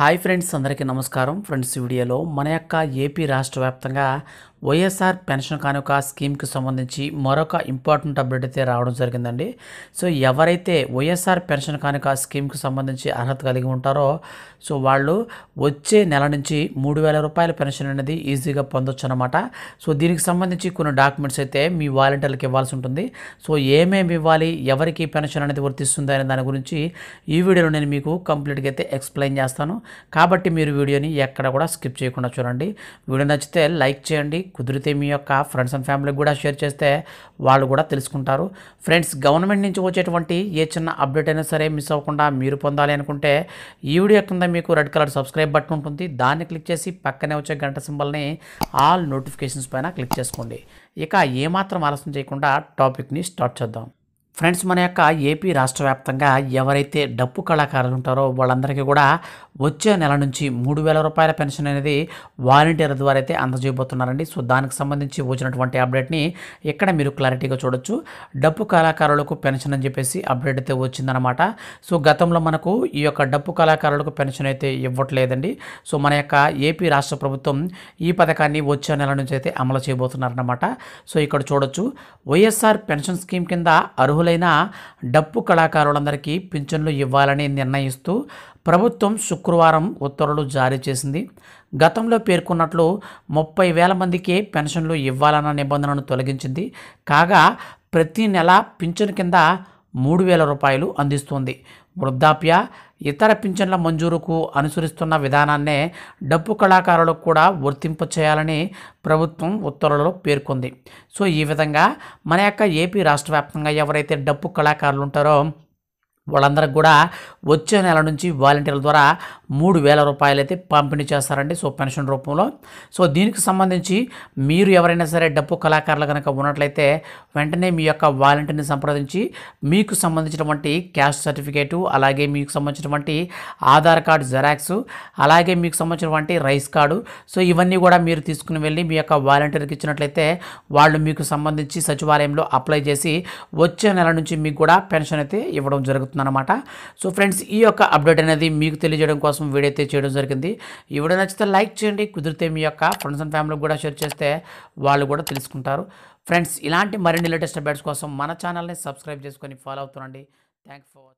hi friends అందరికీ నమస్కారం friends వీడియోలో మన యొక్క ఏపీ రాష్ట్ర వ్యాప్తంగా వైఎస్ఆర్ పెన్షన్ కానుక స్కీమ్కి సంబంధించి మరొక ఇంపార్టెంట్ అప్డేట్ అయితే రావడం జరిగిందండి సో ఎవరైతే వైఎస్ఆర్ పెన్షన్ కానుక స్కీమ్కి సంబంధించి అర్హత కలిగి ఉంటారో సో వాళ్ళు వచ్చే నెల నుంచి మూడు వేల రూపాయల పెన్షన్ అనేది ఈజీగా పొందొచ్చు అనమాట సో దీనికి సంబంధించి కొన్ని డాక్యుమెంట్స్ అయితే మీ వాలంటీర్లకు ఇవ్వాల్సి ఉంటుంది సో ఏమేమి ఇవ్వాలి ఎవరికి పెన్షన్ అనేది వర్తిస్తుంది అనే దాని గురించి ఈ వీడియోలో నేను మీకు కంప్లీట్గా అయితే ఎక్స్ప్లెయిన్ చేస్తాను కాబట్టి మీరు వీడియోని ఎక్కడ కూడా స్కిప్ చేయకుండా చూడండి వీడియో నచ్చితే లైక్ చేయండి కుదిరితే మీ యొక్క ఫ్రెండ్స్ అండ్ ఫ్యామిలీకి కూడా షేర్ చేస్తే వాళ్ళు కూడా తెలుసుకుంటారు ఫ్రెండ్స్ గవర్నమెంట్ నుంచి వచ్చేటువంటి ఏ చిన్న అప్డేట్ అయినా సరే మిస్ అవ్వకుండా మీరు పొందాలి అనుకుంటే ఈ వీడియో కింద మీకు రెడ్ కలర్ సబ్స్క్రైబ్ బటన్ ఉంటుంది దాన్ని క్లిక్ చేసి పక్కనే వచ్చే గంట సింబల్ని ఆల్ నోటిఫికేషన్స్ పైన క్లిక్ చేసుకోండి ఇక ఏమాత్రం ఆలస్యం చేయకుండా టాపిక్ని స్టార్ట్ చేద్దాం ఫ్రెండ్స్ మన యొక్క ఏపీ రాష్ట్ర వ్యాప్తంగా ఎవరైతే డప్పు కళాకారులు ఉంటారో వాళ్ళందరికీ కూడా వచ్చే నెల నుంచి మూడు వేల రూపాయల పెన్షన్ అనేది వాలంటీర్ ద్వారా అయితే అందజేయబోతున్నారండి సో దానికి సంబంధించి వచ్చినటువంటి అప్డేట్ని ఇక్కడ మీరు క్లారిటీగా చూడొచ్చు డప్పు కళాకారులకు పెన్షన్ అని చెప్పేసి అప్డేట్ అయితే వచ్చిందనమాట సో గతంలో మనకు ఈ యొక్క డప్పు కళాకారులకు పెన్షన్ అయితే ఇవ్వట్లేదండి సో మన యొక్క ఏపీ రాష్ట్ర ప్రభుత్వం ఈ పథకాన్ని వచ్చే నెల నుంచి అయితే అమలు చేయబోతున్నారనమాట సో ఇక్కడ చూడొచ్చు వైఎస్ఆర్ పెన్షన్ స్కీమ్ కింద అర్హులు అర్హులైన డప్పు కళాకారులందరికీ పింఛన్లు ఇవ్వాలని నిర్ణయిస్తూ ప్రభుత్వం శుక్రవారం ఉత్తర్వులు జారీ చేసింది గతంలో పేర్కొన్నట్లు ముప్పై వేల మందికి పెన్షన్లు ఇవ్వాలన్న నిబంధనను తొలగించింది కాగా ప్రతి నెల పింఛన్ కింద మూడు వేల రూపాయలు అందిస్తుంది వృద్ధాప్య ఇతర పింఛన్ల మంజూరుకు అనుసరిస్తున్న విధానాన్నే డప్పు కళాకారులకు కూడా వర్తింప చేయాలని ప్రభుత్వం ఉత్తర్వులలో పేర్కొంది సో ఈ విధంగా మన యొక్క ఏపీ రాష్ట్ర వ్యాప్తంగా ఎవరైతే డప్పు కళాకారులు ఉంటారో వాళ్ళందరికి కూడా వచ్చే నెల నుంచి వాలంటీర్ల ద్వారా మూడు వేల రూపాయలు అయితే పంపిణీ చేస్తారండి సో పెన్షన్ రూపంలో సో దీనికి సంబంధించి మీరు ఎవరైనా సరే డప్పు కళాకారులు కనుక ఉన్నట్లయితే వెంటనే మీ యొక్క వాలంటీర్ని సంప్రదించి మీకు సంబంధించినటువంటి క్యాస్ట్ సర్టిఫికేటు అలాగే మీకు సంబంధించినటువంటి ఆధార్ కార్డు జెరాక్స్ అలాగే మీకు సంబంధించినటువంటి రైస్ కార్డు సో ఇవన్నీ కూడా మీరు తీసుకుని వెళ్ళి మీ యొక్క వాలంటీర్కి ఇచ్చినట్లయితే వాళ్ళు మీకు సంబంధించి సచివాలయంలో అప్లై చేసి వచ్చే నెల నుంచి మీకు కూడా పెన్షన్ అయితే ఇవ్వడం జరుగుతుంది చెప్తున్నాను అనమాట సో ఫ్రెండ్స్ ఈ యొక్క అప్డేట్ అనేది మీకు తెలియజేయడం కోసం వీడైతే చేయడం జరిగింది ఈ వీడియో నచ్చితే లైక్ చేయండి కుదిరితే మీ యొక్క ఫ్రెండ్స్ అండ్ ఫ్యామిలీకి కూడా షేర్ చేస్తే వాళ్ళు కూడా తెలుసుకుంటారు ఫ్రెండ్స్ ఇలాంటి మరిన్ని లేటెస్ట్ అప్డేట్స్ కోసం మన ఛానల్ని సబ్స్క్రైబ్ చేసుకొని ఫాలో అవుతుండండి థ్యాంక్స్ ఫర్ వాచింగ్